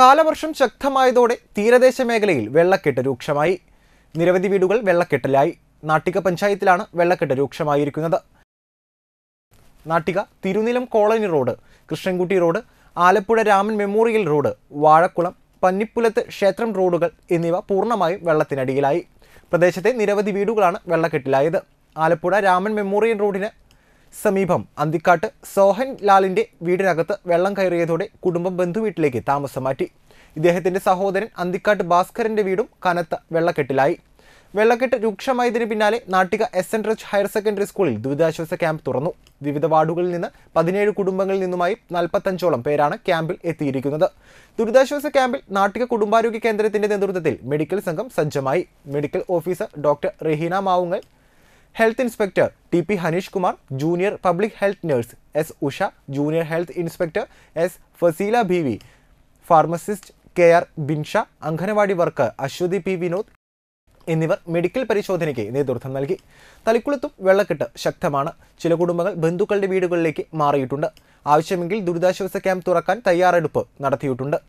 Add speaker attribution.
Speaker 1: കാലവർഷം ശക്തമായതോടെ തീരദേശ മേഖലയിൽ വെള്ളക്കെട്ട് രൂക്ഷമായി നിരവധി വീടുകൾ വെള്ളക്കെട്ടിലായി നാട്ടിക പഞ്ചായത്തിലാണ് വെള്ളക്കെട്ട് രൂക്ഷമായിരിക്കുന്നത് Nattika Thirunilam colony road Krishnankutty road Alappuzha Raman memorial road Vazhakkulam പന്നിപ്പുലത്ത് ക്ഷേത്രം റോഡുകൾ എന്നിവ പൂർണ്ണമായും വെള്ളത്തിനടിയിലായി പ്രദേശത്തെ നിരവധി വീടുകളാണ് വെള്ളക്കെട്ടിലായത് ആലപ്പുഴ രാമൻ മെമ്മോറിയൽ റോഡിന് സമീപം അന്തിക്കാട്ട് സോഹൻ ലാലിന്റെ വീടിനകത്ത് വെള്ളം കയറിയതോടെ കുടുംബം ബന്ധുവീട്ടിലേക്ക് താമസം മാറ്റി ഇദ്ദേഹത്തിന്റെ സഹോദരൻ അന്തിക്കാട്ട് ഭാസ്കരന്റെ വീടും കനത്ത വെള്ളക്കെട്ടിലായി വെള്ളക്കെട്ട് രൂക്ഷമായതിന് പിന്നാലെ നാട്ടിക എസ് എൻ റിച്ച് ഹയർ സെക്കൻഡറി സ്കൂളിൽ ദുരിതാശ്വാസ ക്യാമ്പ് തുറന്നു വിവിധ വാർഡുകളിൽ നിന്ന് പതിനേഴ് കുടുംബങ്ങളിൽ നിന്നുമായി നാൽപ്പത്തഞ്ചോളം പേരാണ് ക്യാമ്പിൽ എത്തിയിരിക്കുന്നത് ദുരിതാശ്വാസ ക്യാമ്പിൽ നാട്ടിക കുടുംബാരോഗ്യ കേന്ദ്രത്തിന്റെ നേതൃത്വത്തിൽ മെഡിക്കൽ സംഘം സജ്ജമായി medical officer doctor Raheena Mavungal health inspector T P Haneesh Kumar junior public health nurse S Usha junior health inspector S Faseela B V pharmacist K R Binsha anganwadi worker Aswathy P Vinod എന്നിവർ മെഡിക്കൽ പരിശോധനയ്ക്ക് നേതൃത്വം നൽകി തളിക്കുളത്തും വെള്ളക്കെട്ട് ശക്തമാണ് ചില കുടുംബങ്ങൾ ബന്ധുക്കളുടെ വീടുകളിലേക്ക് മാറിയിട്ടുണ്ട് ആവശ്യമെങ്കിൽ ദുരിതാശ്വാസ ക്യാമ്പ് തുറക്കാൻ തയ്യാറെടുപ്പ് നടത്തിയിട്ടുണ്ട്